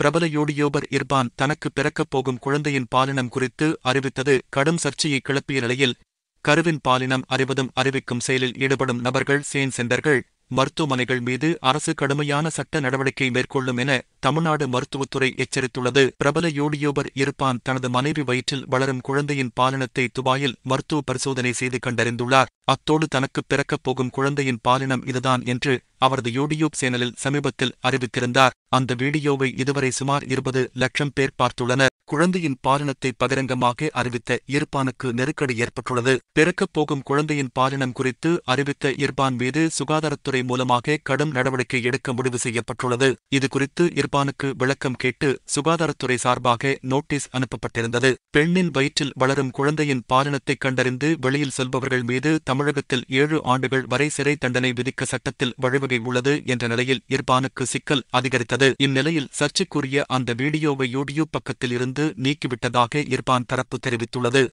பிரபல யூடியூபர் இர்பான் தனக்கு பிறக்கப் போகும் குழந்தையின் பாலினம் குறித்து அறிவித்தது கடும் சர்ச்சையை கிளப்பிய நிலையில் கருவின் பாலினம் அறிவதும் அறிவிக்கும் செயலில் ஈடுபடும் நபர்கள் சேன் சென்டர்கள் மருத்துவமனைகள் மீது அரசு கடுமையான சட்ட நடவடிக்கை மேற்கொள்ளும் என தமிழ்நாடு மருத்துவத்துறை எச்சரித்துள்ளது பிரபல யோடியோபர் இருப்பான் தனது மனைவி வயிற்றில் வளரும் குழந்தையின் பாலினத்தை துபாயில் மருத்துவ பரிசோதனை செய்து கண்டறிந்துள்ளார் அத்தோடு தனக்கு பிறக்கப் போகும் குழந்தையின் பாலினம் இதுதான் என்று அவரது யூடியூப் சேனலில் சமீபத்தில் அறிவித்திருந்தார் அந்த வீடியோவை இதுவரை சுமார் இருபது லட்சம் பேர் பார்த்துள்ளனர் குழந்தையின் பாலினத்தை பகிரங்கமாக அறிவித்த இருப்பானுக்கு நெருக்கடி ஏற்பட்டுள்ளது பிறக்கப் போகும் குழந்தையின் பாலினம் குறித்து அறிவித்த இர்பான் மீது சுகாதாரத்துறை மூலமாக கடும் நடவடிக்கை எடுக்க முடிவு செய்யப்பட்டுள்ளது இதுகுறித்து இர்பான் ஷாபானுக்கு விளக்கம் கேட்டு சுகாதாரத்துறை சார்பாக நோட்டீஸ் அனுப்பப்பட்டிருந்தது பெண்ணின் வயிற்றில் வளரும் குழந்தையின் பாலினத்தை கண்டறிந்து வெளியில் செல்பவர்கள் மீது தமிழகத்தில் ஏழு ஆண்டுகள் வரை சிறை தண்டனை விதிக்க சட்டத்தில் வழிவகை உள்ளது என்ற நிலையில் இர்பானுக்கு சிக்கல் அதிகரித்தது இந்நிலையில் சர்ச்சைக்குரிய அந்த வீடியோவை யூடியூப் பக்கத்தில் இருந்து நீக்கிவிட்டதாக இர்பான் தரப்பு தெரிவித்துள்ளது